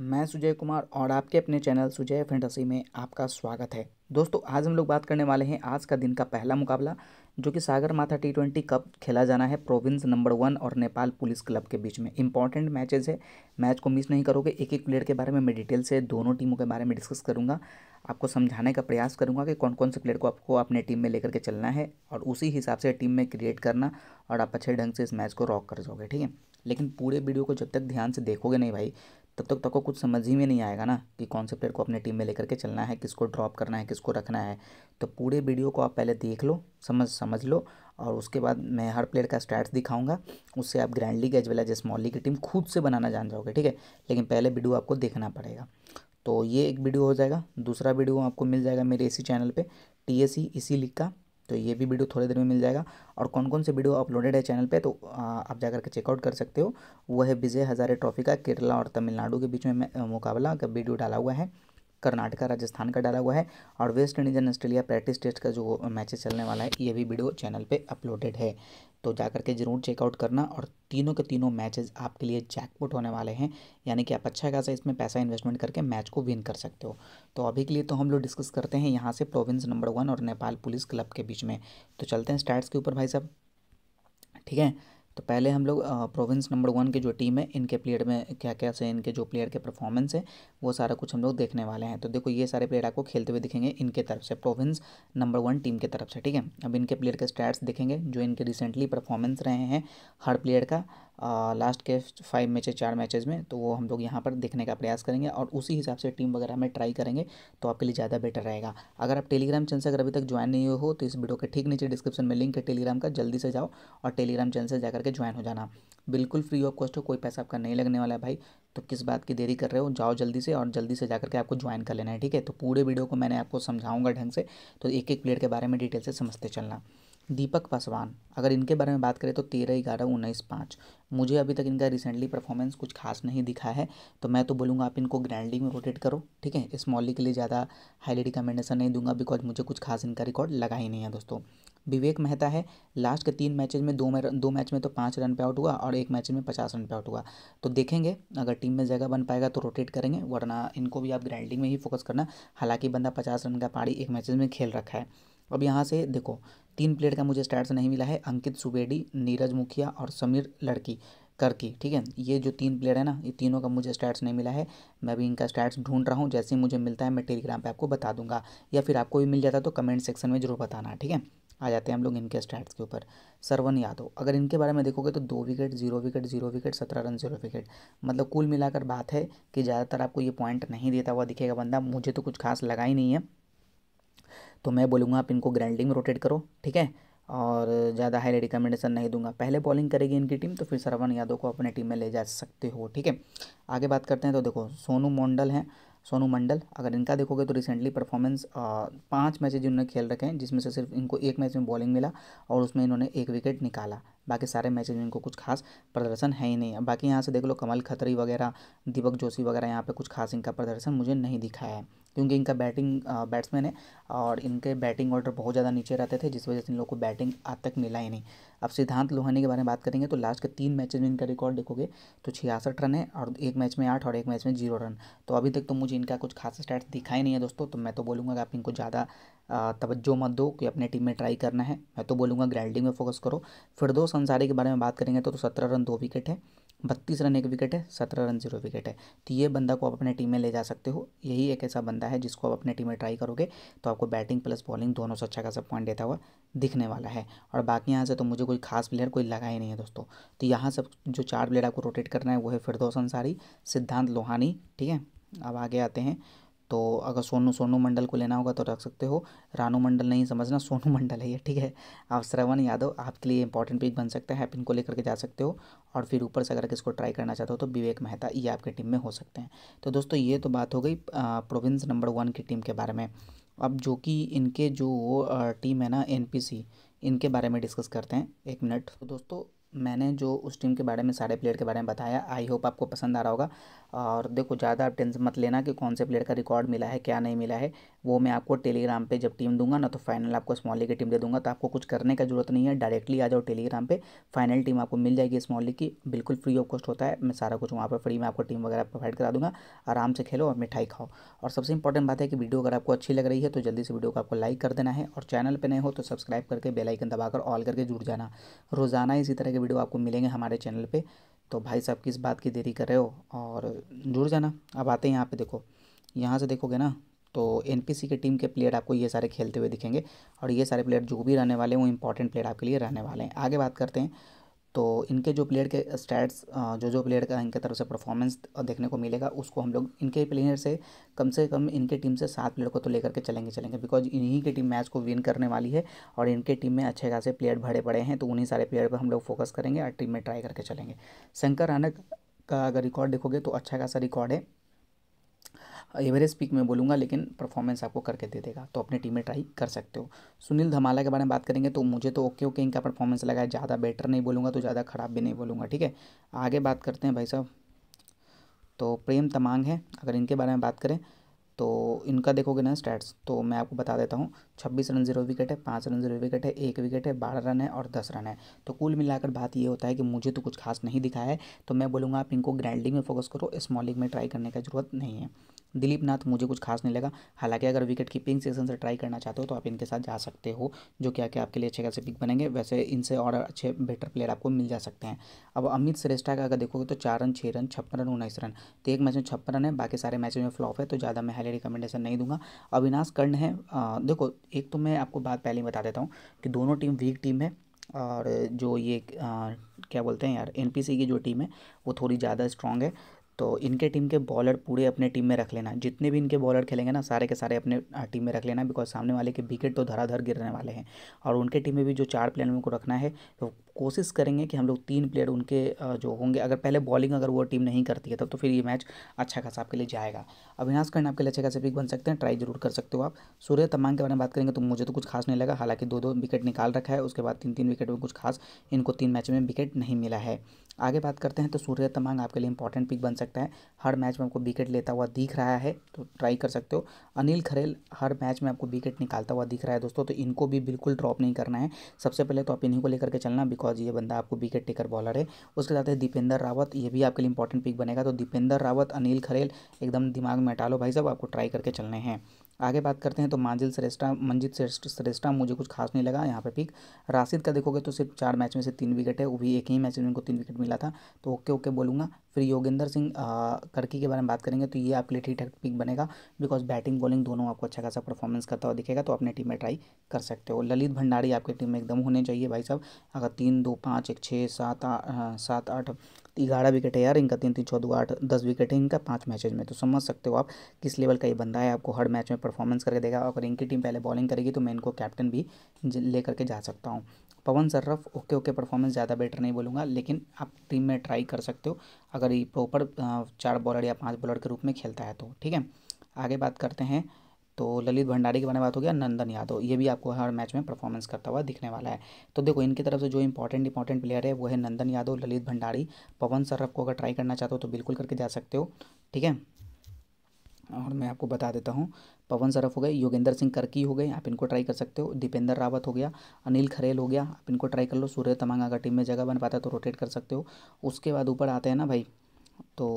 मैं सुजय कुमार और आपके अपने चैनल सुजय फेंटसी में आपका स्वागत है दोस्तों आज हम लोग बात करने वाले हैं आज का दिन का पहला मुकाबला जो कि सागर माथा टी ट्वेंटी कप खेला जाना है प्रोविंस नंबर वन और नेपाल पुलिस क्लब के बीच में इंपॉर्टेंट मैचेस है मैच को मिस नहीं करोगे एक एक प्लेयर के बारे में मैं डिटेल से दोनों टीमों के बारे में डिस्कस करूंगा आपको समझाने का प्रयास करूंगा कि कौन कौन से प्लेयर को आपको अपने टीम में लेकर के चलना है और उसी हिसाब से टीम में क्रिएट करना और आप अच्छे ढंग से इस मैच को रॉक कर जाओगे ठीक है लेकिन पूरे वीडियो को जब तक ध्यान से देखोगे नहीं भाई तब तक तक तो कुछ समझ ही में नहीं आएगा ना कि कौन से प्लेयर को अपने टीम में लेकर के चलना है किसको ड्रॉप करना है किसको रखना है तो पूरे वीडियो को आप पहले देख लो समझ समझ लो और उसके बाद मैं हर प्लेयर का स्टैट्स दिखाऊंगा उससे आप grand league as well as small league की टीम खुद से बनाना जान जाओगे ठीक है लेकिन पहले वीडियो आपको देखना पड़ेगा तो ये एक वीडियो हो जाएगा दूसरा वीडियो आपको मिल जाएगा मेरे इसी चैनल पर टी इसी लीग का तो ये भी वीडियो थोड़ी देर में मिल जाएगा और कौन कौन से वीडियो अपलोडेड है चैनल पे तो आप जा करके चेकआउट कर सकते हो वह है विजय हज़ारे ट्रॉफी का केरला और तमिलनाडु के बीच में मुकाबला का वीडियो डाला हुआ है कर्नाटका राजस्थान का डाला हुआ है और West Indies and Australia practice test का जो मैचेस चलने वाला है ये भी वीडियो चैनल पे अपलोडेड है तो जा करके ज़रूर चेकआउट करना और तीनों के तीनों मैचेस आपके लिए जैकपुट होने वाले हैं यानी कि आप अच्छा खासा इसमें पैसा इन्वेस्टमेंट करके मैच को विन कर सकते हो तो अभी के लिए तो हम लोग डिस्कस करते हैं यहाँ से प्रोविंस नंबर वन और नेपाल पुलिस क्लब के बीच में तो चलते हैं स्टैट्स के ऊपर भाई साहब ठीक है तो पहले हम लोग प्रोविंस नंबर वन की जो टीम है इनके प्लेयर में क्या क्या से इनके जो प्लेयर के परफॉर्मेंस है वो सारा कुछ हम लोग देखने वाले हैं तो देखो ये सारे प्लेयर आपको खेलते हुए दिखेंगे इनके तरफ से प्रोविंस नंबर वन टीम के तरफ से ठीक है अब इनके प्लेयर के स्टैट्स दिखेंगे जो इनके रिसेंटली परफॉर्मेंस रहे हैं हर प्लेयर का लास्ट के फाइव मैचेस चार मैचेस में तो वो हम लोग यहाँ पर देखने का प्रयास करेंगे और उसी हिसाब से टीम वगैरह में ट्राई करेंगे तो आपके लिए ज़्यादा बेटर रहेगा अगर आप टेलीग्राम चैनल से अगर अभी तक ज्वाइन नहीं हो तो इस वीडियो के ठीक नीचे डिस्क्रिप्शन में लिंक है टेलीग्राम का जल्दी से जाओ और टेलीग्राम चैनल से जाकर के ज्वाइन हो जाना बिल्कुल फ्री ऑफ कॉस्ट हो कोई पैसा आपका नहीं लगने वाला है भाई तो किस बात की देरी कर रहे हो जाओ जल्दी से और जल्दी से जाकर के आपको ज्वाइन कर लेना है ठीक है तो पूरे वीडियो को मैंने आपको समझाऊंगा ढंग से तो एक एक प्लेयर के बारे में डिटेल से समझते चलना दीपक पासवान अगर इनके बारे में बात करें तो तेरह ग्यारह उन्नीस पाँच मुझे अभी तक इनका रिसेंटली परफॉर्मेंस कुछ खास नहीं दिखा है तो मैं तो बोलूँगा आप इनको ग्रैंड में रोटेट करो ठीक है स्मॉली के लिए ज़्यादा हाईली रिकमेंडेशन नहीं दूंगा बिकॉज मुझे कुछ खास इनका रिकॉर्ड लगा ही नहीं है दोस्तों विवेक मेहता है लास्ट के तीन मैचेज में दो में दो मैच में तो पाँच रन पे आउट हुआ और एक मैच में पचास रन पे आउट हुआ तो देखेंगे अगर टीम में जगह बन पाएगा तो रोटेट करेंगे वरना इनको भी आप ग्राइंडिंग में ही फोकस करना हालांकि बंदा पचास रन का पारी एक मैचेज में खेल रखा है अब यहाँ से देखो तीन प्लेयर का मुझे स्टार्ट नहीं मिला है अंकित सुबेडी नीरज मुखिया और समीर लड़की करके ठीक है ये जो तीन प्लेयर है ना ये तीनों का मुझे स्टैट्स नहीं मिला है मैं भी इनका स्टैट्स ढूंढ रहा हूँ जैसे ही मुझे मिलता है मैं टेलीग्राम पे आपको बता दूंगा या फिर आपको भी मिल जाता है तो कमेंट सेक्शन में जरूर बताना ठीक है आ जाते हैं हम लोग इनके स्टैट्स के ऊपर सरवन यादव अगर इनके बारे में देखोगे तो दो wicket zero wicket zero wicket सत्रह रन जीरो विकेट मतलब कुल मिलाकर बात है कि ज़्यादातर आपको ये पॉइंट नहीं देता हुआ दिखेगा बंदा मुझे तो कुछ खास लगा ही नहीं है तो मैं बोलूँगा आप इनको ग्राइंडिंग में रोटेट करो ठीक है और ज़्यादा हाई रिकमेंडेशन नहीं दूंगा पहले बॉलिंग करेगी इनकी टीम तो फिर सरवन यादव को अपने टीम में ले जा सकते हो ठीक है आगे बात करते हैं तो देखो सोनू मंडल हैं सोनू मंडल अगर इनका देखोगे तो रिसेंटली परफॉर्मेंस पाँच मैचेज इन्होंने खेल रखे हैं जिसमें से सिर्फ इनको एक मैच में बॉलिंग मिला और उसमें इन्होंने एक विकेट निकाला बाकी सारे मैचेज में इनको कुछ खास प्रदर्शन है ही नहीं बाकी यहाँ से देख लो कमल खत्री वगैरह दीपक जोशी वगैरह यहाँ पर कुछ खास इनका प्रदर्शन मुझे नहीं दिखा है क्योंकि इनका बैटिंग बैट्समैन है और इनके बैटिंग ऑर्डर बहुत ज़्यादा नीचे रहते थे जिस वजह से इन लोग को बैटिंग आज तक मिला ही नहीं अब सिद्धांत लोहानी के बारे में बात करेंगे तो लास्ट के तीन मैचेज में इनका रिकॉर्ड देखोगे तो छियासठ रन है और एक मैच में आठ और एक मैच में जीरो रन तो अभी तक तो मुझे इनका कुछ खास स्टैट्स दिखाई नहीं है दोस्तों तो मैं तो बोलूँगा कि आप इनको ज़्यादा तवज्जो मत दो कि अपने टीम में ट्राई करना है मैं तो बोलूँगा ग्रैंडिंग में फोकस करो फिर दोस्त विकास अंसारी के बारे में बात करेंगे तो, तो सत्रह रन दो विकेट है बत्तीस रन एक विकेट है सत्रह रन जीरो विकेट है तो ये बंदा को आप अपने टीम में ले जा सकते हो यही एक ऐसा बंदा है जिसको आप अपने टीम में ट्राई करोगे तो आपको बैटिंग प्लस बॉलिंग दोनों से अच्छा खासा पॉइंट देता हुआ दिखने वाला है और बाकी यहाँ से तो मुझे कोई खास प्लेयर कोई लगा ही नहीं है दोस्तों तो यहाँ सब जो चार प्लेयर आपको रोटेट करना है वो है फिरदौस अंसारी सिद्धांत लोहानी ठीक है अब आगे आते हैं तो अगर सोनू सोनू मंडल को लेना होगा तो रख सकते हो रानू मंडल नहीं समझना सोनू मंडल है ये ठीक है आप श्रवण यादव आपके लिए इंपॉर्टेंट पिक बन सकता है पिन इनको लेकर के जा सकते हो और फिर ऊपर से अगर किसको ट्राई करना चाहते हो तो विवेक मेहता ये आपके टीम में हो सकते हैं तो दोस्तों ये तो बात हो गई प्रोविंस नंबर वन की टीम के बारे में अब जो कि इनके जो टीम है ना एन इनके बारे में डिस्कस करते हैं एक मिनट तो दोस्तों मैंने जो उस टीम के बारे में सारे प्लेयर के बारे में बताया आई होप आपको पसंद आ रहा होगा और देखो ज़्यादा आप टेंशन मत लेना कि कौन से प्लेयर का रिकॉर्ड मिला है क्या नहीं मिला है वो मैं आपको टेलीग्राम पे जब टीम दूंगा ना तो फाइनल आपको स्मॉल लीग की टीम दे दूंगा तो आपको कुछ करने का जरूरत नहीं है डायरेक्टली आ जाओ टेलीग्राम पर फाइनल टीम आपको मिल जाएगी स्मॉल लीग की बिल्कुल फ्री ऑफ कॉस्ट होता है मैं सारा कुछ वहाँ पर फ्री में आपको टीम वगैरह प्रोवाइड करा दूँगा आराम से खेलो और मिठाई खाओ और सबसे इंपॉर्टेंट बात है कि वीडियो अगर आपको अच्छी लग रही है तो जल्दी से वीडियो को आपको लाइक कर देना है और चैनल पर नहीं हो तो सब्सक्राइब करके बेलाइकन दबाकर ऑल करके जुड़ जाना रोज़ाना इसी तरह के वीडियो आपको मिलेंगे हमारे चैनल पे तो भाई साहब किस बात की देरी कर रहे हो और जुड़ जाना अब आते हैं यहाँ पे देखो यहाँ से देखोगे ना तो एन के टीम के प्लेयर आपको ये सारे खेलते हुए दिखेंगे और ये सारे प्लेयर जो भी रहने वाले हैं वो इंपॉर्टेंट प्लेयर आपके लिए रहने वाले हैं आगे बात करते हैं तो इनके जो प्लेयर के स्टैट्स जो जो प्लेयर का इनके तरफ से परफॉर्मेंस देखने को मिलेगा उसको हम लोग इनके प्लेयर से कम से कम इनके टीम से सात प्लेयर को तो लेकर के चलेंगे चलेंगे बिकॉज इन्हीं की टीम मैच को विन करने वाली है और इनके टीम में अच्छे खासे प्लेयर भरे पड़े हैं तो उन्हीं सारे प्लेयर पर हम लोग फोकस करेंगे और टीम में ट्राई करके चलेंगे शंकर रानक का अगर रिकॉर्ड देखोगे तो अच्छा खासा रिकॉर्ड है एवरेज पिक में बोलूँगा लेकिन परफॉर्मेंस आपको करके दे देगा तो अपने टीम में ट्राई कर सकते हो सुनील धमाला के बारे में बात करेंगे तो मुझे तो ओके ओके इनका परफॉर्मेंस लगा है ज़्यादा बेटर नहीं बोलूँगा तो ज़्यादा ख़राब भी नहीं बोलूँगा ठीक है आगे बात करते हैं भाई साहब तो प्रेम तमांग है अगर इनके बारे में बात करें तो इनका देखोगे ना स्टैट्स तो मैं आपको बता देता हूँ छब्बीस रन जीरो विकेट है पाँच रन जीरो विकेट है एक विकेट है बारह रन है और दस रन है तो कुल मिलाकर बात ये होता है कि मुझे तो कुछ खास नहीं दिखा है तो मैं बोलूँगा आप इनको ग्रैंडिंग में फोकस करो स्मॉल लीग में ट्राई करने का जरूरत नहीं है दिलीप नाथ मुझे कुछ खास नहीं लगा हालांकि अगर विकेट कीपिंग सेशन से ट्राई करना चाहते हो तो आप इनके साथ जा सकते हो जो क्या क्या आपके लिए अच्छे खासे पिक बनेंगे वैसे इनसे और अच्छे बेटर प्लेयर आपको मिल जा सकते हैं अब अमित श्रेष्ठा का अगर देखोगे तो चार रन छः रन छप्पन रन उन्नीस रन तो एक मैच में छप्पन रन है बाकी सारे मैचों में फ्लॉप है तो ज़्यादा मैं हाईली रिकमेंडेशन नहीं दूंगा अविनाश कर्ण है देखो एक तो मैं आपको बात पहले ही बता देता हूँ कि दोनों टीम वीक टीम है और जो ये आ, क्या बोलते हैं यार एनपीसी की जो टीम है वो थोड़ी ज़्यादा स्ट्रांग है तो इनके टीम के बॉलर पूरे अपने टीम में रख लेना जितने भी इनके बॉलर खेलेंगे ना सारे के सारे अपने टीम में रख लेना बिकॉज सामने वाले के विकेट तो धराधर गिरने वाले हैं और उनके टीम में भी जो चार प्लेयर उनको रखना है तो कोशिश करेंगे कि हम लोग तीन प्लेयर उनके जो होंगे अगर पहले बॉलिंग अगर वो टीम नहीं करती है तब तो फिर ये मैच अच्छा खासा आपके लिए जाएगा अविनाश कर्ण आपके लिए अच्छे खासा पिक बन सकते हैं ट्राई जरूर कर सकते हो आप सूर्य तमांग के बारे में बात करेंगे तो मुझे तो कुछ खास नहीं लगा हालांकि दो दो विकेट निकाल रखा है उसके बाद तीन तीन विकेट में कुछ खास इनको तीन मैच में विकेट नहीं मिला है आगे बात करते हैं तो सूर्य तमांग आपके लिए इंपॉर्टेंट पिक बन सकता है हर मैच में आपको विकेट लेता हुआ दिख रहा है तो ट्राई कर सकते हो अनिल खरेल हर मैच में आपको विकेट निकालता हुआ दिख रहा है दोस्तों तो इनको भी बिल्कुल ड्रॉप नहीं करना है सबसे पहले तो आप इन्हीं को लेकर के चलना बिकॉज बिकॉज ये बंदा आपको विकेट टेकर बॉलर है उसके साथ है दीपेंद्र रावत ये भी आपके लिए इंपॉर्टेंट पिक बनेगा तो दीपेंद्र रावत अनिल खरेल एकदम दिमाग में हटा लो भाई साहब आपको ट्राई करके चलने हैं आगे बात करते हैं तो मांजिल श्रेष्ठा मंजित श्रेष्ठा मुझे कुछ खास नहीं लगा यहाँ पर पिक राशिद का देखोगे तो सिर्फ चार मैच में से तीन विकेट है वो भी एक ही मैच में उनको तीन विकेट मिला था तो ओके ओके बोलूँगा फिर योगेंद्र सिंह करकी के बारे में बात करेंगे तो ये आपके लिए ठीक ठाक पिक बनेगा बिकॉज बैटिंग बॉलिंग दोनों आपको अच्छा खासा परफॉर्मेंस करता हुआ दिखेगा तो अपने टीम में ट्राई कर सकते हो ललित भंडारी आपके टीम में एकदम होने चाहिए भाई साहब अगर तीन दो पाँच एक छः सात सात आठ ग्यारह विकेट है यार इनका तीन तीन छः दो आठ दस विकेट है इनका पाँच मैचेज में तो समझ सकते हो आप किस लेवल का ये बंदा है आपको हर मैच में परफॉर्मेंस करके देगा अगर इनकी टीम पहले बॉलिंग करेगी तो मैं इनको कैप्टन भी ले करके जा सकता हूँ Pawan Sarraf okay okay performance ज़्यादा बेटर नहीं बोलूँगा लेकिन आप टीम में ट्राई कर सकते हो अगर ये प्रॉपर चार बॉलर या पाँच बॉलर के रूप में खेलता है तो ठीक है आगे बात करते हैं तो ललित भंडारी के बारे में बात हो गया नंदन यादव ये भी आपको हर मैच में परफॉर्मेंस करता हुआ दिखने वाला है तो देखो इनकी तरफ से जो इंपॉर्टेंट इंपॉर्टेंट प्लेयर है वो है नंदन यादव ललित भंडारी पवन सरफ को अगर ट्राई करना चाहते हो तो बिल्कुल करके जा सकते हो ठीक है और मैं आपको बता देता हूँ पवन सरफ हो गए योगेंद्र सिंह करकी हो गए आप इनको ट्राई कर सकते हो दीपेंद्र रावत हो गया अनिल खरेल हो गया आप इनको ट्राई कर लो सूर्य तमंग अगर टीम में जगह बन पाता है तो रोटेट कर सकते हो उसके बाद ऊपर आते हैं ना भाई तो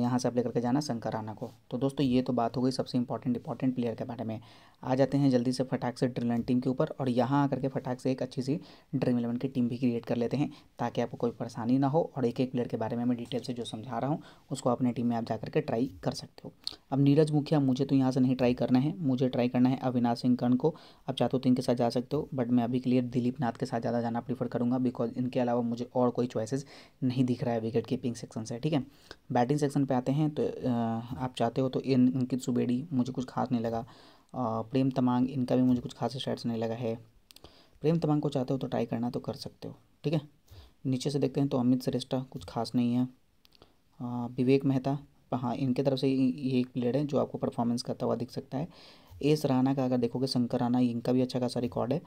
यहाँ से आप लेकर के जाना शंकर राणा को तो दोस्तों ये तो बात हो गई सबसे इंपॉर्टेंट इंपॉर्टेंट प्लेयर के बारे में आ जाते हैं जल्दी से फटाक से ड्रिल टीम के ऊपर और यहाँ आकर के फटाक से एक अच्छी सी ड्रीम इलेवन की टीम भी क्रिएट कर लेते हैं ताकि आपको कोई परेशानी ना हो और एक एक प्लेयर के बारे में मैं डिटेल से जो समझा रहा हूँ उसको अपने टीम में आप जा करके ट्राई कर सकते हो अब नीरज मुखिया मुझे तो यहाँ से नहीं ट्राई करना है मुझे ट्राई करना है अविनाश सिंह कर्ण को आप चाहते हो तो इनके साथ जा सकते हो बट मैं अभी क्लियर दिलीप नाथ के साथ ज़्यादा जाना प्रीफर करूँगा बिकॉज इनके अलावा मुझे और कोई चॉइसेस नहीं दिख रहा है विकेट कीपिंग सेक्शन से ठीक है बैटिंग सेक्शन सेक्शन पे आते हैं तो आप चाहते हो तो इन अंकित सुबेड़ी मुझे कुछ खास नहीं लगा प्रेम तमांग इनका भी मुझे कुछ खास स्टैट्स नहीं लगा है प्रेम तमांग को चाहते हो तो ट्राई करना तो कर सकते हो ठीक है नीचे से देखते हैं तो अमित श्रेष्ठा कुछ खास नहीं है विवेक मेहता हाँ इनके तरफ से ये एक प्लेयर है जो आपको परफॉर्मेंस करता हुआ दिख सकता है एस राणा का अगर देखोगे शंकर राणा इनका भी अच्छा खासा रिकॉर्ड है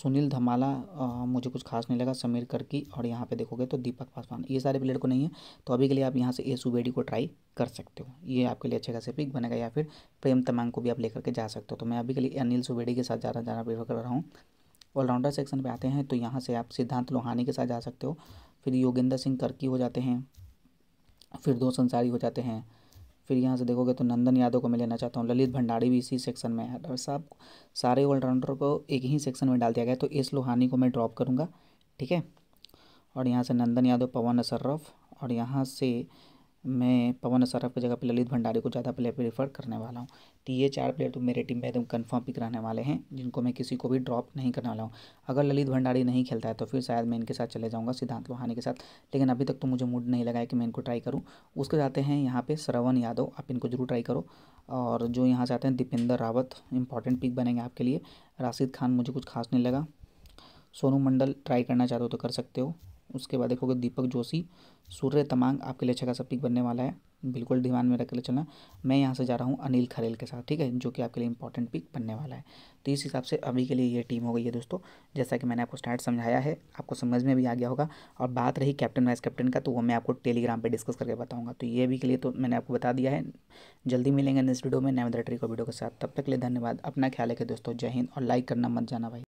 सुनील धमाला आ, मुझे कुछ खास नहीं लगा समीर करकी और यहाँ पे देखोगे तो दीपक पासवान ये सारे प्लेयर को नहीं है तो अभी के लिए आप यहाँ से एस सुबेडी को ट्राई कर सकते हो ये आपके लिए अच्छे खासे पिक बनेगा या फिर प्रेम तमांग को भी आप लेकर के जा सकते हो तो मैं अभी के लिए अनिल सुबेडी के साथ ज़्यादा ज़्यादा प्रेफर कर रहा हूँ ऑलराउंडर सेक्शन पर आते हैं तो यहाँ से आप सिद्धांत लोहानी के साथ जा सकते हो फिर योगेंद्र सिंह करकी हो जाते हैं फिर दो संसारी हो जाते हैं फिर यहाँ से देखोगे तो नंदन यादव को मैं लेना चाहता हूँ ललित भंडारी भी इसी सेक्शन में है और साहब सारे ऑलराउंडर को एक ही सेक्शन में डाल दिया गया तो एस लोहानी को मैं ड्रॉप करूँगा ठीक है और यहाँ से नंदन यादव पवन असर्रफ और यहाँ से मैं पवन सरफ की जगह पर ललित भंडारी को ज़्यादा प्लेयर प्रेफर करने वाला हूँ तो ये चार प्लेयर तो मेरे टीम में एकदम कन्फर्म पिक रहने वाले हैं जिनको मैं किसी को भी ड्रॉप नहीं करने वाला हूँ अगर ललित भंडारी नहीं खेलता है तो फिर शायद मैं इनके साथ चले जाऊँगा सिद्धांत लोहानी के साथ लेकिन अभी तक तो मुझे मूड नहीं लगा है कि मैं इनको ट्राई करूँ उसके जाते हैं यहाँ पर श्रवण यादव आप इनको जरूर ट्राई करो और जो यहाँ से आते हैं दीपेंद्र रावत इंपॉर्टेंट पिक बनेंगे आपके लिए राशिद खान मुझे कुछ खास नहीं लगा सोनू मंडल ट्राई करना चाहते हो तो कर सकते हो उसके बाद देखोगे दीपक जोशी सूर्य तमांग आपके लिए अच्छा खासा पिक बनने वाला है बिल्कुल ध्यान में रख ले चलना मैं यहाँ से जा रहा हूँ अनिल खरेल के साथ ठीक है जो कि आपके लिए इंपॉर्टेंट पिक बनने वाला है तो इस हिसाब से अभी के लिए ये टीम हो गई है दोस्तों जैसा कि मैंने आपको स्टार्ट समझाया है आपको समझ में भी आ गया होगा और बात रही कैप्टन वाइस कैप्टन का तो वो मैं आपको टेलीग्राम पर डिस्कस करके बताऊँगा तो ये भी के लिए तो मैंने आपको बता दिया है जल्दी मिलेंगे नेक्स्ट वीडियो में नए को वीडियो के साथ तब तक के लिए धन्यवाद अपना ख्याल रखें दोस्तों जय हिंद और लाइक करना मत जाना भाई